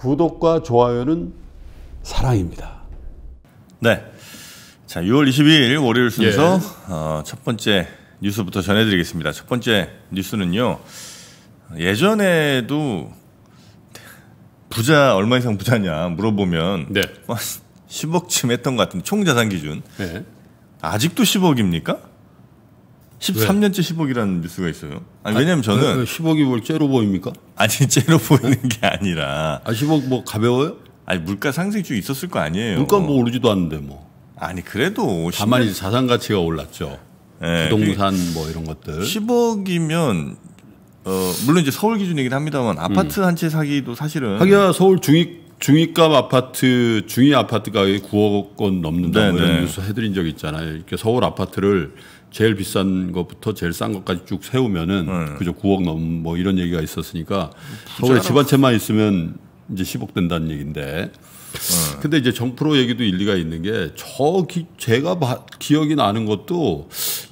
구독과 좋아요는 사랑입니다. 네. 자, 6월 22일 월요일 순서 예. 어, 첫 번째 뉴스부터 전해드리겠습니다. 첫 번째 뉴스는요. 예전에도 부자 얼마 이상 부자냐 물어보면 네. 10억쯤 뭐 했던 것같은총 자산 기준 네. 아직도 10억입니까? 13년째 10억이라는 뉴스가 있어요. 아니, 왜냐면 저는 왜 10억이 뭘 째로 보입니까? 아니 째로 보이는 게 아니라 아 10억 뭐 가벼워요? 아니 물가 상승 중 있었을 거 아니에요. 물가 뭐 오르지도 않는데 뭐. 아니 그래도 다만 1 0 이제 자산 가치가 올랐죠. 예, 부동산 그 뭐 이런 것들. 10억이면 어 물론 이제 서울 기준이긴 합니다만 아파트 음. 한채 사기도 사실은 하기야 서울 중위 중위값 아파트 중위 아파트 가격 9억 원 넘는다 뭐 네, 이런 네. 뉴스 해드린 적 있잖아요. 이렇게 서울 아파트를 제일 비싼 것부터 제일 싼 것까지 쭉 세우면은 네. 그저 9억 넘 뭐 이런 얘기가 있었으니까 음, 서울에 집 한 채만 있으면 이제 10억 된다는 얘기인데 어. 근데 이제 정프로 얘기도 일리가 있는 게저 제가 바, 기억이 나는 것도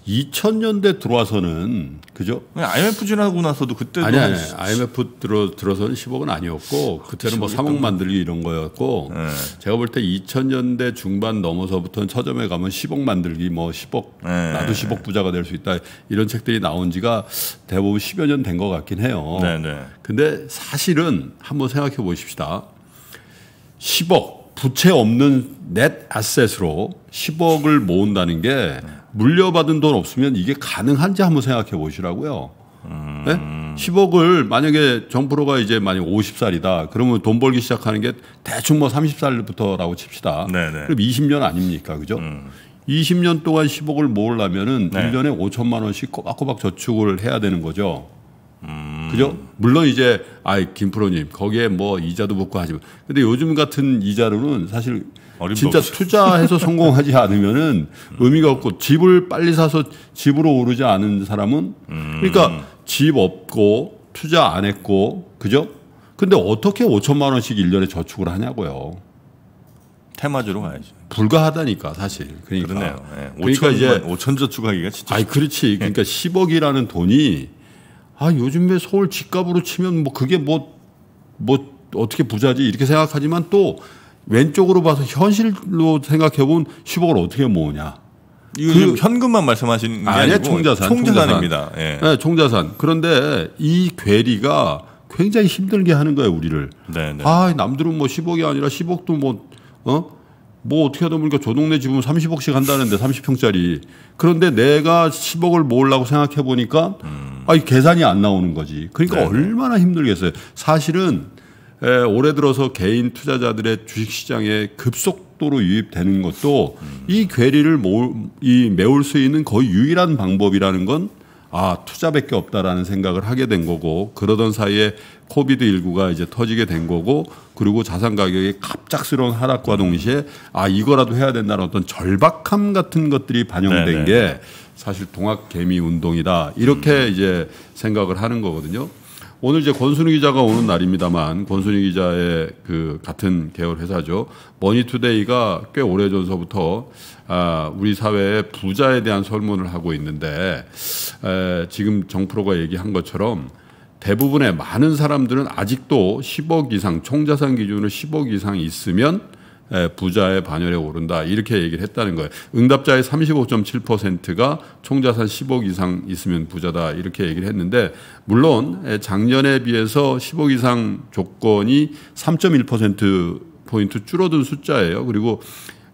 2000년대 들어와서는 그죠? IMF 지나고 나서도 그때도 아니 아니 IMF 들어 들어서는 10억은 아니었고 그때는 뭐 3억 만들기 이런 거였고 네. 제가 볼 때 2000년대 중반 넘어서부터는 서점에 가면 10억 만들기 뭐 10억 네. 나도 10억 부자가 될 수 있다 이런 책들이 나온 지가 대부분 10여 년 된 것 같긴 해요. 네, 네. 근데 사실은 한번 생각해 보십시다. 10억 부채 없는 넷 아셋으로 10억을 모은다는 게 물려받은 돈 없으면 이게 가능한지 한번 생각해 보시라고요. 음. 네? 10억을 만약에 정프로가 이제 만약 50살이다. 그러면 돈 벌기 시작하는 게 대충 뭐 30살부터라고 칩시다. 네네. 네. 그럼 20년 아닙니까? 그죠? 음. 20년 동안 10억을 모으려면은 네. 1년에 5천만 원씩 꼬박꼬박 저축을 해야 되는 거죠. 음. 그죠? 물론 이제 아이 김프로님 거기에 뭐 이자도 붙고 하지만 근데 요즘 같은 이자로는 사실 진짜 없지. 투자해서 성공하지 않으면은 음. 의미가 없고 집을 빨리 사서 집으로 오르지 않은 사람은 음. 그러니까 집 없고 투자 안 했고 그죠? 근데 어떻게 5천만 원씩 일년에 저축을 하냐고요. 테마주로 가야죠. 불가하다니까 사실. 그러니까. 그러네요. 네. 예. 5천, 그러니까 이제 5천 저축하기가 진짜. 아니 그렇지. 그러니까 10억이라는 예. 돈이 아 요즘에 서울 집값으로 치면 뭐 그게 뭐뭐 뭐 어떻게 부자지 이렇게 생각하지만 또 왼쪽으로 봐서 현실로 생각해 본 10억을 어떻게 모으냐. 이거 그 현금만 말씀하시는 게 아니야 총자산, 총자산입니다. 총자산. 예. 네, 총자산. 그런데 이 괴리가 굉장히 힘들게 하는 거예요 우리를. 네네. 네. 아 남들은 뭐 10억이 아니라 10억도 뭐 어? 뭐 어떻게 하다 보니까 저 동네 집은 30억씩 한다는데 30평짜리. 그런데 내가 10억을 모으려고 생각해 보니까 음. 아, 이 계산이 안 나오는 거지. 그러니까 네 얼마나 힘들겠어요. 사실은 에, 올해 들어서 개인 투자자들의 주식 시장에 급속도로 유입되는 것도 음. 이 괴리를 모을, 이 메울 수 있는 거의 유일한 방법이라는 건 아, 투자밖에 없다라는 생각을 하게 된 거고 그러던 사이에 코비드 19가 이제 터지게 된 거고 그리고 자산 가격의 갑작스러운 하락과 동시에 아 이거라도 해야 된다는 어떤 절박함 같은 것들이 반영된 네네. 네. 게 사실 동학 개미 운동이다 이렇게 음. 이제 생각을 하는 거거든요. 오늘 이제 권순우 기자가 오는 날입니다만 권순우 기자의 그 같은 계열 회사죠 머니투데이가 꽤 오래 전서부터 아 우리 사회의 부자에 대한 설문을 하고 있는데 에, 지금 정프로가 얘기한 것처럼 대부분의 많은 사람들은 아직도 10억 이상 총자산 기준으로 10억 이상 있으면 부자의 반열에 오른다 이렇게 얘기를 했다는 거예요. 응답자의 35.7%가 총자산 10억 이상 있으면 부자다 이렇게 얘기를 했는데 물론 작년에 비해서 10억 이상 조건이 3.1% 포인트 줄어든 숫자예요. 그리고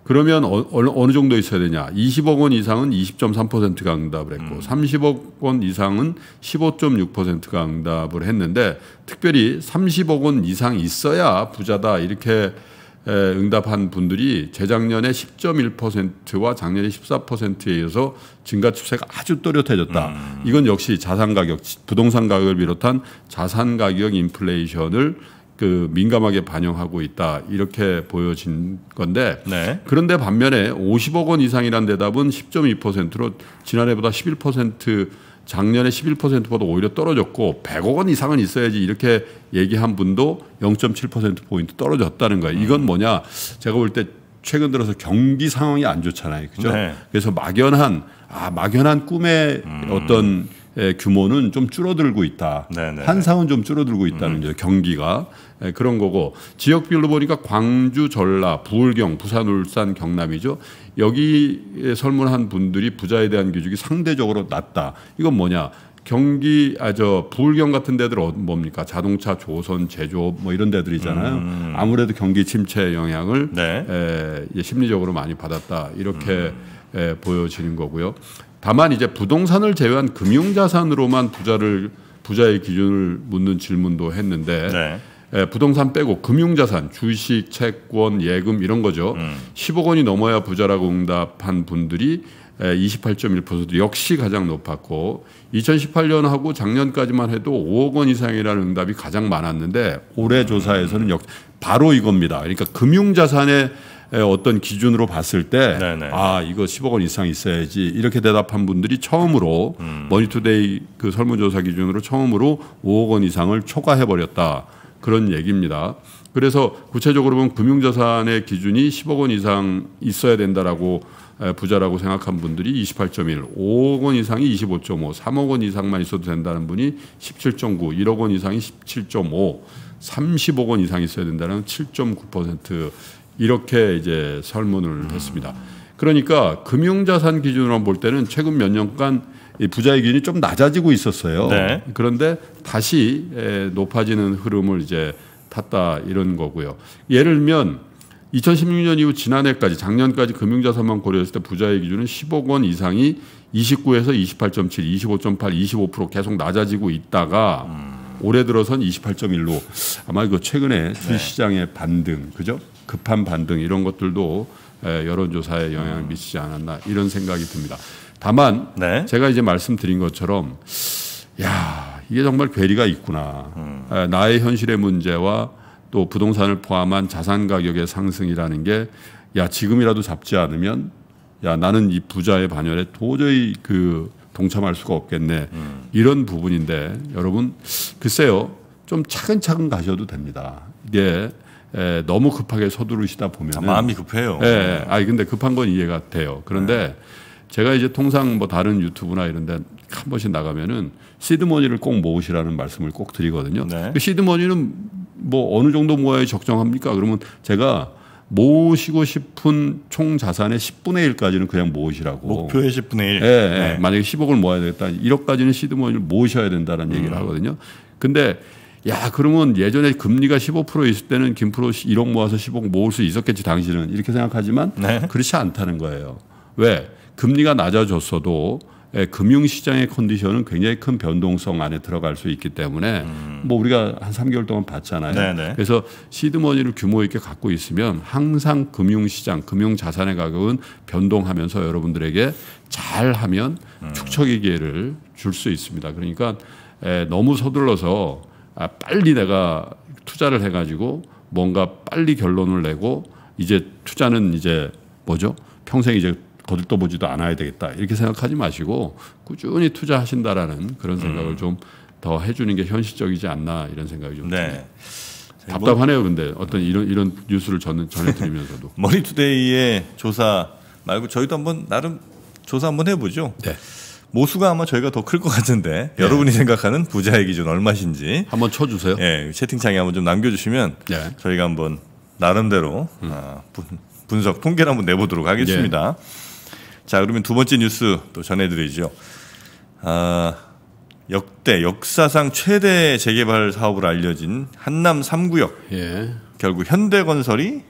그러면 어, 어느 정도 있어야 되냐? 20억 원 이상은 20.3%가 응답을 했고 음. 30억 원 이상은 15.6%가 응답을 했는데 특별히 30억 원 이상 있어야 부자다 이렇게 에, 응답한 분들이 재작년에 10.1%와 작년에 14%에 의해서 증가 추세가 아주 또렷해졌다. 음. 이건 역시 자산 가격, 부동산 가격을 비롯한 자산 가격 인플레이션을 그 민감하게 반영하고 있다 이렇게 보여진 건데 네. 그런데 반면에 50억 원 이상이란 대답은 10.2%로 지난해보다 11% 작년에 11%보다 오히려 떨어졌고 100억 원 이상은 있어야지 이렇게 얘기한 분도 0.7% 포인트 떨어졌다는 거예요. 이건 음. 뭐냐 제가 볼 때 최근 들어서 경기 상황이 안 좋잖아요. 그죠? 네. 그래서 막연한 아 막연한 꿈의 음. 어떤 예, 규모는 좀 줄어들고 있다. 네네. 한상은 좀 줄어들고 있다는 거 음. 경기가 예, 그런 거고 지역별로 보니까 광주, 전라, 부울경, 부산, 울산, 경남이죠. 여기에 설문한 분들이 부자에 대한 규준이 상대적으로 낮다. 이건 뭐냐? 경기 아 저 부울경 같은 데들 어, 뭡니까 자동차 조선 제조업 뭐 이런 데들이잖아요 음. 아무래도 경기 침체 영향을 네. 에, 예, 심리적으로 많이 받았다 이렇게 음. 에, 보여지는 거고요 다만 이제 부동산을 제외한 금융자산으로만 부자를 부자의 기준을 묻는 질문도 했는데 네. 예, 부동산 빼고 금융자산, 주식, 채권, 예금 이런 거죠. 음. 10억 원이 넘어야 부자라고 응답한 분들이 28.1% 예, 역시 가장 높았고 2018년하고 작년까지만 해도 5억 원 이상이라는 응답이 가장 많았는데 올해 조사에서는 역 바로 이겁니다. 그러니까 금융자산의 어떤 기준으로 봤을 때 네네. 아, 이거 10억 원 이상 있어야지 이렇게 대답한 분들이 처음으로 음. 머니투데이 그 설문조사 기준으로 처음으로 5억 원 이상을 초과해 버렸다. 그런 얘기입니다. 그래서 구체적으로 보면 금융자산의 기준이 10억 원 이상 있어야 된다라고 부자라고 생각한 분들이 28.1, 5억 원 이상이 25.5, 3억 원 이상만 있어도 된다는 분이 17.9, 1억 원 이상이 17.5, 30억 원 이상 있어야 된다는 7.9% 이렇게 이제 설문을 했습니다. 그러니까 금융자산 기준으로 볼 때는 최근 몇 년간 부자의 기준이 좀 낮아지고 있었어요. 네. 그런데 다시 높아지는 흐름을 이제 탔다 이런 거고요. 예를 들면 2016년 이후 지난해까지 작년까지 금융자산만 고려했을 때 부자의 기준은 10억 원 이상이 29에서 28.7, 25.8, 25% 계속 낮아지고 있다가 음. 올해 들어선 28.1로 아마 그 최근에 네. 주시장의 반등, 그죠? 급한 반등 이런 것들도 여론조사에 영향을 미치지 않았나 이런 생각이 듭니다. 다만 네. 제가 이제 말씀드린 것처럼 야 이게 정말 괴리가 있구나. 음. 나의 현실의 문제와 또 부동산을 포함한 자산 가격의 상승이라는 게야 지금이라도 잡지 않으면 야 나는 이 부자의 반열에 도저히 그 동참할 수가 없겠네. 음. 이런 부분인데 여러분 글쎄요 좀 차근차근 가셔도 됩니다. 이게 에, 너무 급하게 서두르시다 보면 아, 마음이 급해요. 예, 아니 근데 급한 건 이해가 돼요. 그런데 네. 제가 이제 통상 뭐 다른 유튜브나 이런데 한 번씩 나가면은 시드머니를 꼭 모으시라는 말씀을 꼭 드리거든요. 네. 그 시드머니는 뭐 어느 정도 모아야 적정합니까? 그러면 제가 모으시고 싶은 총 자산의 10분의 1까지는 그냥 모으시라고. 목표의 10분의 1. 예, 예. 네. 만약에 10억을 모아야 되겠다. 1억까지는 시드머니를 모으셔야 된다는 라 음. 얘기를 하거든요. 근데 야, 그러면 예전에 금리가 15% 있을 때는 김프로 1억 모아서 10억 모을 수 있었겠지, 당신은. 이렇게 생각하지만 네. 그렇지 않다는 거예요. 왜? 금리가 낮아졌어도 예, 금융시장의 컨디션은 굉장히 큰 변동성 안에 들어갈 수 있기 때문에 음. 뭐 우리가 한 3개월 동안 봤잖아요. 네네. 네. 그래서 시드머니를 규모 있게 갖고 있으면 항상 금융시장, 금융자산의 가격은 변동하면서 여러분들에게 잘하면 음. 축척의 기회를 줄 수 있습니다. 그러니까 예, 너무 서둘러서 아, 빨리 내가 투자를 해가지고 뭔가 빨리 결론을 내고 이제 투자는 이제 뭐죠? 평생 이제 거들떠보지도 않아야 되겠다 이렇게 생각하지 마시고 꾸준히 투자하신다라는 그런 생각을 음. 좀더 해주는 게 현실적이지 않나 이런 생각이 좀 네. 드네 네. 답답하네요, 근데 어떤 이런 이런 뉴스를 저 전해드리면서도 머니투데이의 조사 말고 저희도 한번 나름 조사 한번 해보죠. 네. 모수가 아마 저희가 더 클 것 같은데 네. 여러분이 생각하는 부자의 기준 얼마신지 한번 쳐주세요. 예, 채팅창에 한번 좀 남겨주시면 네. 저희가 한번 나름대로 음. 아, 분, 분석 통계를 한번 내보도록 하겠습니다. 네. 자, 그러면 두 번째 뉴스 또 전해드리죠. 아, 역대 역사상 최대 재개발 사업으로 알려진 한남 3구역. 예. 결국 현대건설이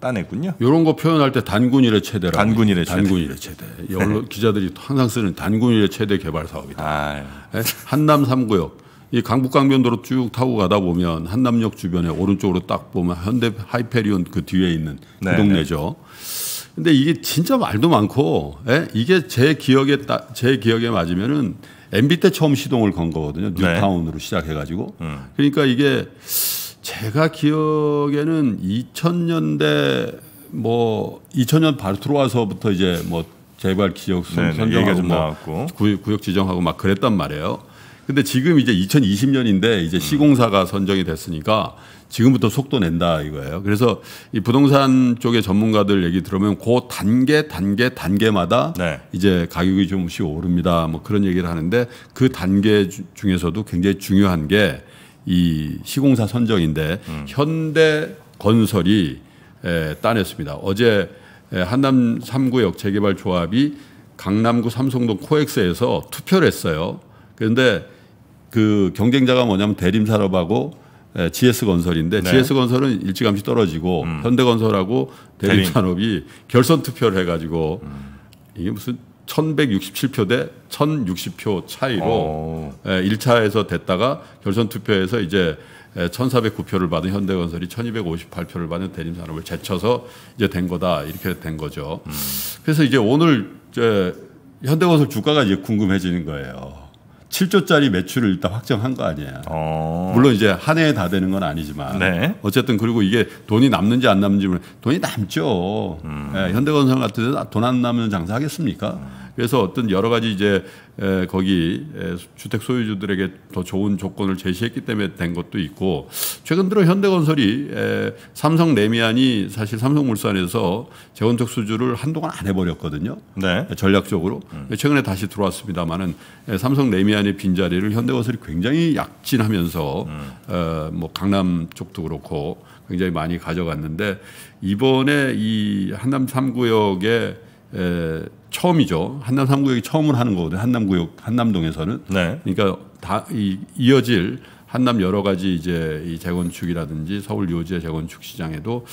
따냈군요. 이런 거 표현할 때 단군일의 최대라. 단군일의 최대. 단군일의 최대. 여론 예, 네. 기자들이 항상 쓰는 단군일의 최대 개발 사업이다. 아, 예. 한남 3구역. 이 강북강변도로 쭉 타고 가다 보면 한남역 주변에 오른쪽으로 딱 보면 현대 하이페리온 그 뒤에 있는 그 네, 네, 동네죠. 네. 근데 이게 진짜 말도 많고 에? 예? 이게 제 기억에 따, 제 기억에 맞으면은 MB 때 처음 시동을 건 거거든요. 네. 뉴타운으로 네. 시작해가지고 음. 그러니까 이게 제가 기억에는 2000년대 뭐 2000년 바로 들어와서부터 이제 뭐 재발 기억 네, 네, 선정하고 뭐 구역 지정하고 막 그랬단 말이에요. 근데 지금 이제 2020년인데 이제 시공사가 선정이 됐으니까 지금부터 속도 낸다 이거예요. 그래서 이 부동산 쪽의 전문가들 얘기 들으면 그 단계 단계 단계마다 네. 이제 가격이 좀씩 오릅니다. 뭐 그런 얘기를 하는데 그 단계 중에서도 굉장히 중요한 게 이 시공사 선정인데 음. 현대 건설이 에, 따냈습니다. 어제 한남 3구 역재개발 조합이 강남구 삼성동 코엑스에서 투표를 했어요. 그런데 그 경쟁자가 뭐냐면 대림산업하고 GS 예, 건설인데 네. GS 건설은 일찌감치 떨어지고 음. 현대건설하고 대림산업이 대림. 결선 투표를 해가지고 음. 이게 무슨 1167표 대 1060표 차이로 에, 어. 1차에서 예, 됐다가 결선 투표에서 이제 에, 예, 1409표를 받은 현대건설이 1258표를 받은 대림산업을 제쳐서 이제 된 거다 이렇게 된 거죠. 음. 그래서 이제 오늘 이제 현대건설 주가가 이제 궁금해지는 거예요. 7조짜리 매출을 일단 확정한 거 아니에요. 어. 물론 이제 한 해에 다 되는 건 아니지만 네. 어쨌든 그리고 이게 돈이 남는지 안 남는지 뭐 돈이 남죠. 음. 예, 현대건설 같은 데돈안 남는 장사 하겠습니까? 음. 그래서 어떤 여러 가지 이제 거기 주택 소유주들에게 더 좋은 조건을 제시했기 때문에 된 것도 있고 최근 들어 현대건설이 삼성 레미안이 사실 삼성물산에서 재건축 수주를 한동안 안 해버렸거든요. 네. 전략적으로 음. 최근에 다시 들어왔습니다만은 삼성 레미안의 빈자리를 현대건설이 굉장히 약진하면서 음. 어, 뭐 강남 쪽도 그렇고 굉장히 많이 가져갔는데 이번에 이 한남 3구역에 에, 처음이죠. 한남 3구역이 처음을 하는 거거든요. 한남구역, 한남동에서는. 네. 그러니까 다 이, 이어질 한남 여러 가지 이제 이 재건축이라든지 서울 요지의 재건축 시장에도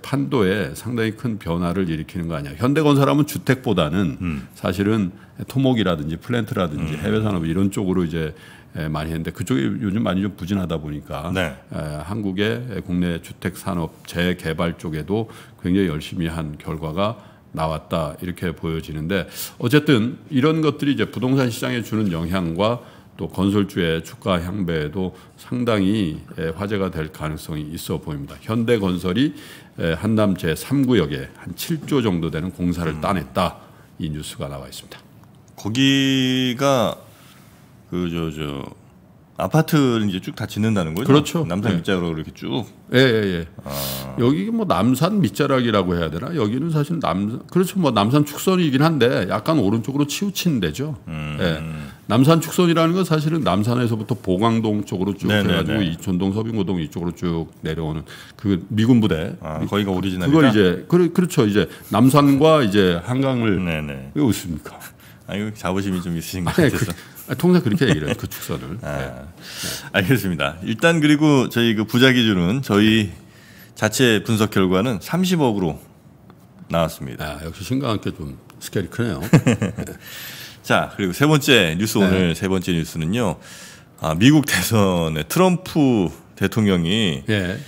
판도에 상당히 큰 변화를 일으키는 거 아니야. 현대건설하면 주택보다는 음. 사실은 토목이라든지 플랜트라든지 음. 해외 산업 이런 쪽으로 이제 많이 했는데 그쪽이 요즘 많이 좀 부진하다 보니까 네. 한국의 국내 주택 산업 재개발 쪽에도 굉장히 열심히 한 결과가 나왔다 이렇게 보여지는데 어쨌든 이런 것들이 이제 부동산 시장에 주는 영향과 또 건설주의 주가 향배에도 상당히 예, 화제가 될 가능성이 있어 보입니다. 현대건설이 예, 한남 제3구역에 한 7조 정도 되는 공사를 음. 따냈다 이 뉴스가 나와 있습니다. 거기가 그저저 아파트를 이제 쭉 다 짓는다는 거죠? 그렇죠. 남산 예. 밑자락으로 이렇게 쭉. 예, 예, 예. 아. 여기 뭐 남산 밑자락이라고 해야 되나? 여기는 사실 남산 그렇죠. 뭐 남산 축선이긴 한데 약간 오른쪽으로 치우친 데죠. 음. 예. 남산 축선이라는 건 사실은 남산에서부터 보강동 쪽으로 쭉 네네네. 네, 해가지고 네. 이촌동 서빙고동 이쪽으로 쭉 내려오는 그 미군 부대. 아, 거기가 오리지널이다. 그걸 이제 그, 그렇죠. 이제 남산과 이제 한강을 네네. 왜 웃습니까? 아, 이거 자부심이 좀 있으신 것 같아서. 그, 아, 통상 그렇게 얘기를 해요. 그축소를 아, 네. 알겠습니다. 일단 그리고 저희 그 부자 기준은 저희 자체 분석 결과는 30억으로 나왔습니다. 아, 역시 신강하게 좀 스케일이 크네요. 자, 그리고 세 번째 뉴스 오늘 네. 세 번째 뉴스는요. 아, 미국 대선에 트럼프 대통령이 네.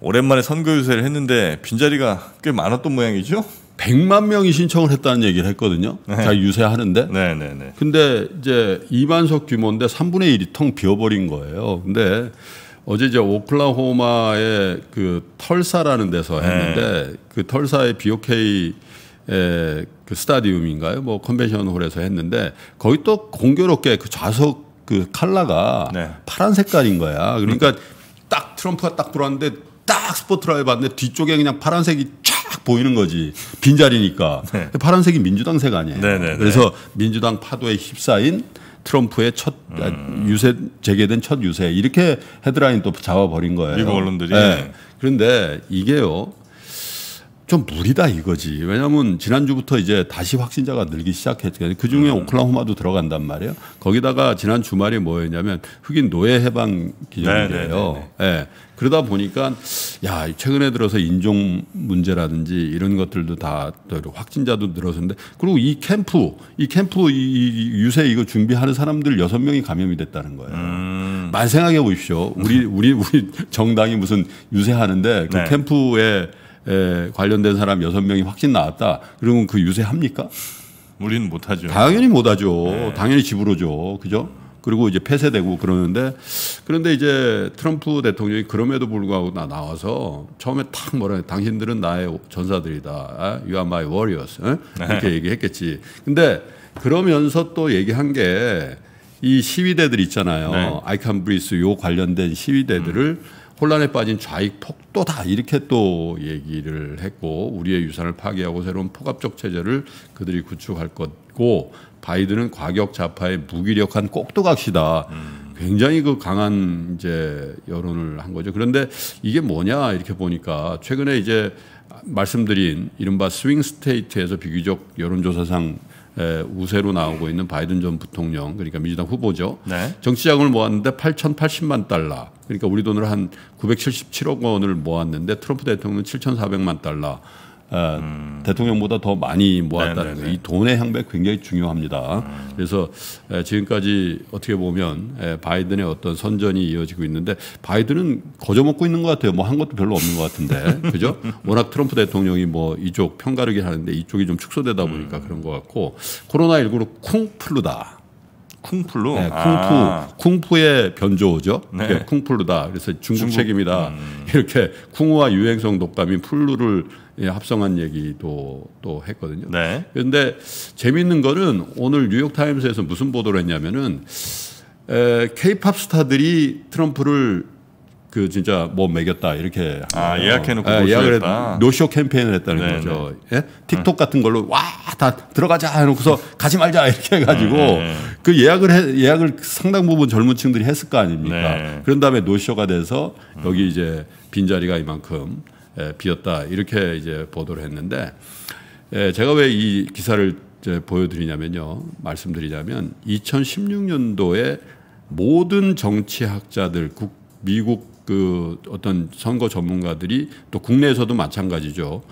오랜만에 선거 유세를 했는데 빈자리가 꽤 많았던 모양이죠? 100만 명이 신청을 했다는 얘기를 했거든요. 네. 잘 유세하는데. 네, 네, 네. 근데 이제 2만석 규모인데 3분의 1이 텅 비어버린 거예요. 근데 어제 이제 오클라호마의 그 털사라는 데서 네. 했는데 네. 그 털사의 BOK 에그 스타디움인가요? 뭐 컨벤션 홀에서 했는데 거기 또 공교롭게 그 좌석 그 칼라가 네. 파란 색깔인 거야. 그러니까, 그러니까 딱 트럼프가 딱들어왔는데딱 스포트라이트 봤는데 뒤쪽에 그냥 파란색이 촥쫙 보이는 거지 빈자리니까 네. 파란색이 민주당색 아니에요. 네네 네, 네. 그래서 민주당 파도에 휩싸인 트럼프의 첫 아, 음. 유세 재개된 첫 유세 이렇게 헤드라인 또 잡아버린 거예요. 미국 언론들이. 네. 그런데 이게요 좀 무리다 이거지. 왜냐하면 지난주부터 이제 다시 확진자가 늘기 시작했죠그 중에 음. 오클라호마도 들어간단 말이에요. 거기다가 지난 주말에 뭐였냐면 흑인 노예 해방 기념일이에요. 네, 네, 네, 예. 네. 그러다 보니까 야 최근에 들어서 인종 문제라든지 이런 것들도 다 확진자도 늘었는데 그리고 이 캠프 이 캠프 이 유세 이거 준비하는 사람들 여섯 명이 감염이 됐다는 거예요. 음. 말 생각해 보십시오. 우리 우리 우리 정당이 무슨 유세하는데 그 네. 캠프에 에, 예, 관련된 사람 여섯 명이 확진 나왔다. 그러면 그 유세합니까? 우리는 못하죠. 당연히 못하죠. 네. 당연히 집으로죠. 그죠? 그리고 이제 폐쇄되고 그러는데 그런데 이제 트럼프 대통령이 그럼에도 불구하고 나 나와서 처음에 탁 뭐라 해 당신들은 나의 전사들이다. 아, you are my warriors. 이렇게 네. 얘기했겠지. 근데 그러면서 또 얘기한 게 이 시위대들 있잖아요. 네. I can breathe 요 관련된 시위대들을 음. 혼란에 빠진 좌익 폭도다 이렇게 또 얘기를 했고 우리의 유산을 파괴하고 새로운 포갑적 체제를 그들이 구축할 것고 바이든은 과격 좌파의 무기력한 꼭두각시다. 음. 굉장히 그 강한 이제 여론을 한 거죠. 그런데 이게 뭐냐 이렇게 보니까 최근에 이제 말씀드린 이른바 스윙 스테이트에서 비교적 여론조사상 우세로 나오고 있는 바이든 전 부통령 그러니까 민주당 후보죠. 네. 정치자금을 모았는데 8,080만 달러. 그러니까 우리 돈으로 한 977억 원을 모았는데 트럼프 대통령은 7,400만 달러. 어, 음. 대통령보다 더 많이 모았다는 네, 네, 거예요. 이 네. 돈의 향백 굉장히 중요합니다. 음. 그래서 지금까지 어떻게 보면 바이든의 어떤 선전이 이어지고 있는데 바이든은 거저먹고 있는 것 같아요. 뭐 한 것도 별로 없는 것 같은데, 그죠? 워낙 트럼프 대통령이 뭐 이쪽 편가르기 하는데 이쪽이 좀 축소되다 보니까 음. 그런 것 같고 코로나 19로 쿵 플루다. 쿵푸로 네, 아. 쿵푸. 아. 쿵푸의 변조죠. 네. 쿵푸로다 그래서 중국, 중국. 책입니다 음. 이렇게 쿵우와 유행성 독감인 풀루를 예, 합성한 얘기도 또 했거든요. 네. 그런데 재미있는 거는 오늘 뉴욕 타임스에서 무슨 보도를 했냐면은 케이팝 스타들이 트럼프를 그 진짜 뭐 매겼다 이렇게 아, 어. 예약해놓고 예, 예약을 했다 노쇼 캠페인을 했다는 네네. 거죠. 네. 예? 틱톡 같은 걸로 와 다 들어가자 해놓고서 가지 말자 이렇게 해가지고 음, 네그 네. 예약을 해, 예약을 상당 부분 젊은층들이 했을 거 아닙니까? 네 그런 다음에 노쇼가 돼서 여기 이제 빈 자리가 이만큼 예, 비었다 이렇게 이제 보도를 했는데 예, 제가 왜 이 기사를 이제 보여드리냐면요 말씀드리자면 2016년도에 모든 정치학자들 국, 미국 그 어떤 선거 전문가들이 또 국내에서도 마찬가지죠.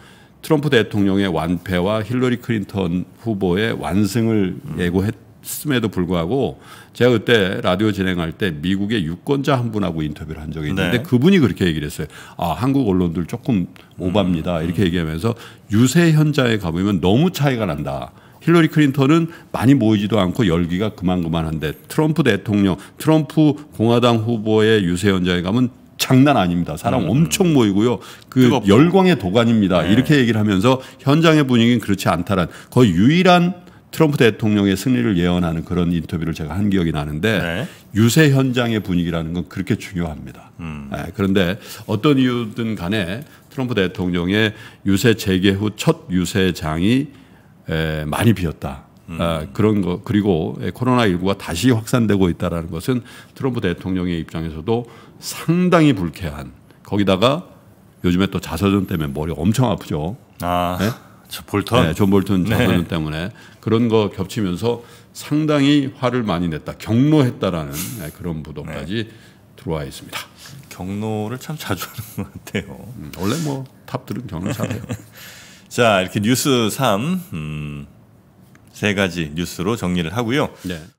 트럼프 대통령의 완패와 힐러리 클린턴 후보의 완승을 음. 예고했음에도 불구하고 제가 그때 라디오 진행할 때 미국의 유권자 한 분하고 인터뷰를 한 적이 있는데 네. 그분이 그렇게 얘기를 했어요. 아, 한국 언론들 조금 오바입니다. 음. 이렇게 얘기하면서 유세 현장에 가보면 너무 차이가 난다. 힐러리 클린턴은 많이 모이지도 않고 열기가 그만그만한데 트럼프 대통령, 트럼프 공화당 후보의 유세 현장에 가면 장난 아닙니다. 사람 음. 엄청 모이고요. 그 뜨겁다. 열광의 도가니입니다. 네. 이렇게 얘기를 하면서 현장의 분위기는 그렇지 않다란 거의 유일한 트럼프 대통령의 승리를 예언하는 그런 인터뷰를 제가 한 기억이 나는데 네. 유세 현장의 분위기라는 건 그렇게 중요합니다. 음. 네, 그런데 어떤 이유든 간에 트럼프 대통령의 유세 재개 후 첫 유세장이 에, 많이 비었다. 음. 아, 그런 거 그리고 코로나 19가 다시 확산되고 있다라는 것은 트럼프 대통령의 입장에서도 상당히 불쾌한 거기다가 요즘에 또 자서전 때문에 머리 엄청 아프죠. 아, 네? 볼턴. 네, 존 볼턴 네. 자서전 네. 때문에 그런 거 겹치면서 상당히 화를 많이 냈다, 경로했다라는 네, 그런 부도까지 네. 들어와 있습니다. 경로를 참 자주 하는 것 같아요. 음, 원래 뭐 탑들은 경로 잘해요. 자, 이렇게 뉴스 3, 음, 세 가지 뉴스로 정리를 하고요. 네.